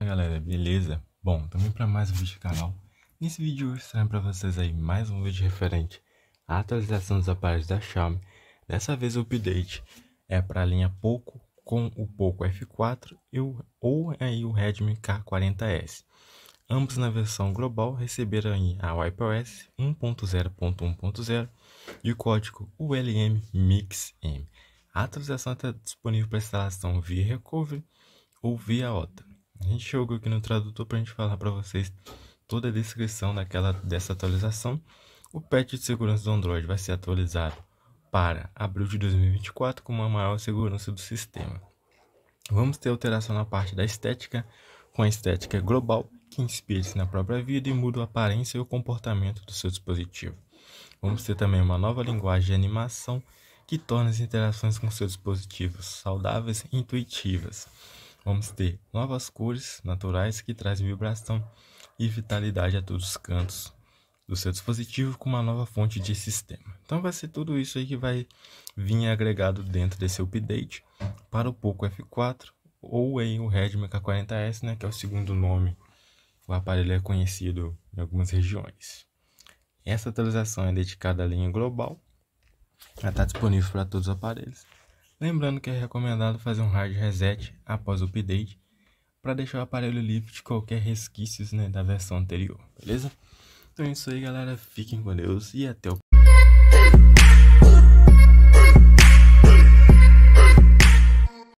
Oi galera, beleza? Bom, também para mais um vídeo do canal. Nesse vídeo hoje trago para vocês aí mais um vídeo referente à atualização dos aparelhos da Xiaomi. Dessa vez o update é para a linha Poco com o Poco F4 e o, ou aí o Redmi K40S. Ambos na versão global receberam aí a iOS 1.0.1.0 e o código ULM MixM. A atualização está disponível para instalação via Recovery ou via OTA. A gente jogou aqui no tradutor para a gente falar para vocês toda a descrição daquela, dessa atualização. O patch de segurança do Android vai ser atualizado para abril de 2024 com uma maior segurança do sistema. Vamos ter alteração na parte da estética, com a estética global que inspire-se na própria vida e muda a aparência e o comportamento do seu dispositivo. Vamos ter também uma nova linguagem de animação que torna as interações com seus dispositivos saudáveis e intuitivas. Vamos ter novas cores naturais que trazem vibração e vitalidade a todos os cantos do seu dispositivo com uma nova fonte de sistema. Então vai ser tudo isso aí que vai vir agregado dentro desse update para o Poco F4 ou em o Redmi K40S, né, que é o segundo nome. O aparelho é conhecido em algumas regiões. Essa atualização é dedicada à linha global. Ela está disponível para todos os aparelhos. Lembrando que é recomendado fazer um hard reset após o update para deixar o aparelho livre de qualquer resquícios né, da versão anterior, beleza? Então é isso aí, galera. Fiquem com Deus e até o próximo.